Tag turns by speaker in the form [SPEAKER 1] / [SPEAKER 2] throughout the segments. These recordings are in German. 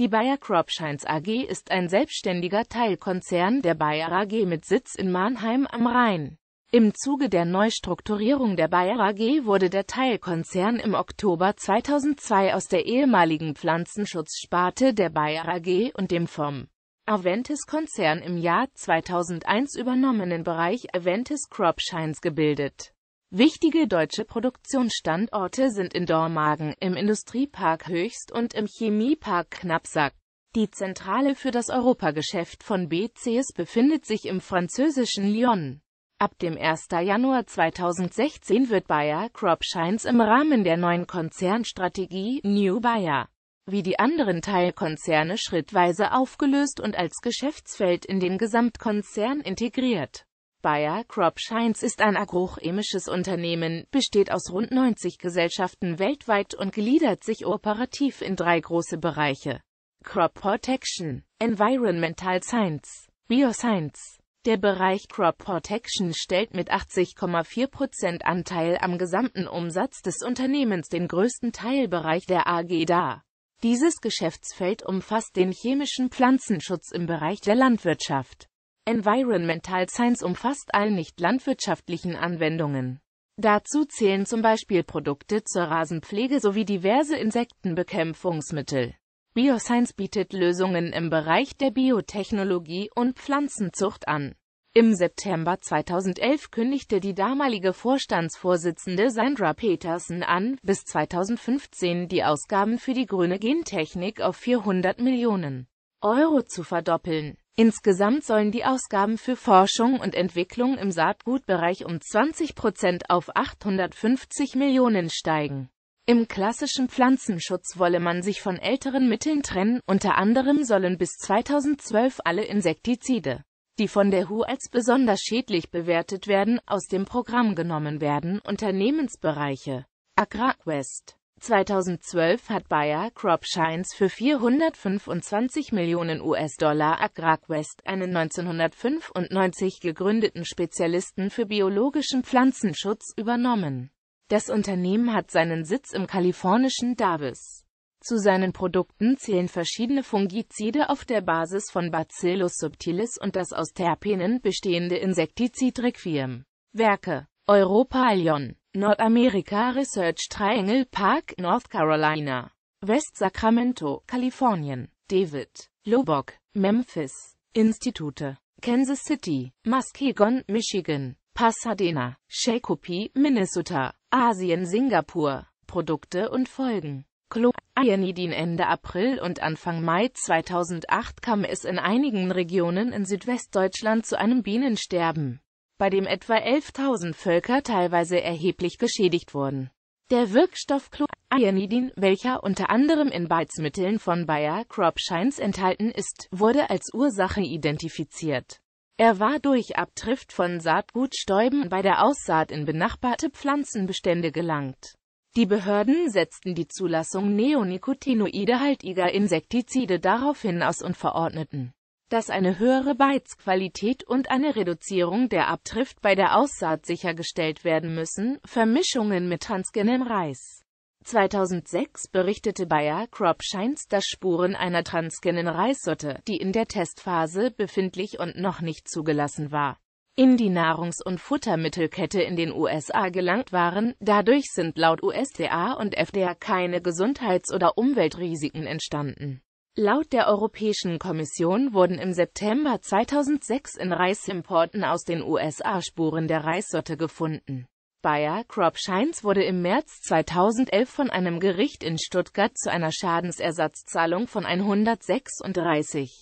[SPEAKER 1] Die Bayer Cropscience AG ist ein selbstständiger Teilkonzern der Bayer AG mit Sitz in Mannheim am Rhein. Im Zuge der Neustrukturierung der Bayer AG wurde der Teilkonzern im Oktober 2002 aus der ehemaligen Pflanzenschutzsparte der Bayer AG und dem vom Aventis-Konzern im Jahr 2001 übernommenen Bereich Aventis Crop Science gebildet Wichtige deutsche Produktionsstandorte sind in Dormagen, im Industriepark Höchst und im Chemiepark Knapsack. Die Zentrale für das Europageschäft von BCs befindet sich im französischen Lyon. Ab dem 1. Januar 2016 wird Bayer Crop Cropshines im Rahmen der neuen Konzernstrategie New Bayer wie die anderen Teilkonzerne schrittweise aufgelöst und als Geschäftsfeld in den Gesamtkonzern integriert Bayer Crop Science ist ein agrochemisches Unternehmen, besteht aus rund 90 Gesellschaften weltweit und gliedert sich operativ in drei große Bereiche. Crop Protection, Environmental Science, Bioscience. Der Bereich Crop Protection stellt mit 80,4% Anteil am gesamten Umsatz des Unternehmens den größten Teilbereich der AG dar. Dieses Geschäftsfeld umfasst den chemischen Pflanzenschutz im Bereich der Landwirtschaft. Environmental Science umfasst all nicht landwirtschaftlichen Anwendungen. Dazu zählen zum Beispiel Produkte zur Rasenpflege sowie diverse Insektenbekämpfungsmittel. Bioscience bietet Lösungen im Bereich der Biotechnologie und Pflanzenzucht an. Im September 2011 kündigte die damalige Vorstandsvorsitzende Sandra Peterson an, bis 2015 die Ausgaben für die grüne Gentechnik auf 400 Millionen Euro zu verdoppeln. Insgesamt sollen die Ausgaben für Forschung und Entwicklung im Saatgutbereich um 20 Prozent auf 850 Millionen steigen. Im klassischen Pflanzenschutz wolle man sich von älteren Mitteln trennen, unter anderem sollen bis 2012 alle Insektizide, die von der WHO als besonders schädlich bewertet werden, aus dem Programm genommen werden, Unternehmensbereiche Agrarquest 2012 hat Bayer Crop CropScience für 425 Millionen US-Dollar AgriQuest, einen 1995 gegründeten Spezialisten für biologischen Pflanzenschutz, übernommen. Das Unternehmen hat seinen Sitz im kalifornischen Davis. Zu seinen Produkten zählen verschiedene Fungizide auf der Basis von Bacillus subtilis und das aus Terpenen bestehende Insektizid Requiem. Werke Europa Allion Nordamerika Research Triangle Park, North Carolina. West Sacramento, Kalifornien. David. Lubbock, Memphis. Institute. Kansas City, Muskegon, Michigan. Pasadena, Shakopee, Minnesota. Asien Singapur. Produkte und Folgen. Chloryanidin Ende April und Anfang Mai 2008 kam es in einigen Regionen in Südwestdeutschland zu einem Bienensterben bei dem etwa 11.000 Völker teilweise erheblich geschädigt wurden. Der Wirkstoff Chloryanidin, welcher unter anderem in Beizmitteln von Bayer Crop Shines enthalten ist, wurde als Ursache identifiziert. Er war durch Abtrift von Saatgutstäuben bei der Aussaat in benachbarte Pflanzenbestände gelangt. Die Behörden setzten die Zulassung neonicotinoidehaltiger Insektizide daraufhin aus und verordneten dass eine höhere Beizqualität und eine Reduzierung der Abtrift bei der Aussaat sichergestellt werden müssen. Vermischungen mit Transgen Reis 2006 berichtete Bayer Crop Science, dass Spuren einer transgenen Reissorte, die in der Testphase befindlich und noch nicht zugelassen war, in die Nahrungs- und Futtermittelkette in den USA gelangt waren. Dadurch sind laut USDA und FDA keine Gesundheits- oder Umweltrisiken entstanden. Laut der Europäischen Kommission wurden im September 2006 in Reisimporten aus den USA Spuren der Reissorte gefunden. Bayer Crop Science wurde im März 2011 von einem Gericht in Stuttgart zu einer Schadensersatzzahlung von 136,8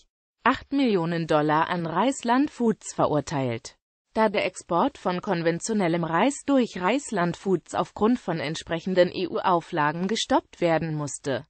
[SPEAKER 1] Millionen Dollar an Reisland Foods verurteilt. Da der Export von konventionellem Reis durch Reisland Foods aufgrund von entsprechenden EU-Auflagen gestoppt werden musste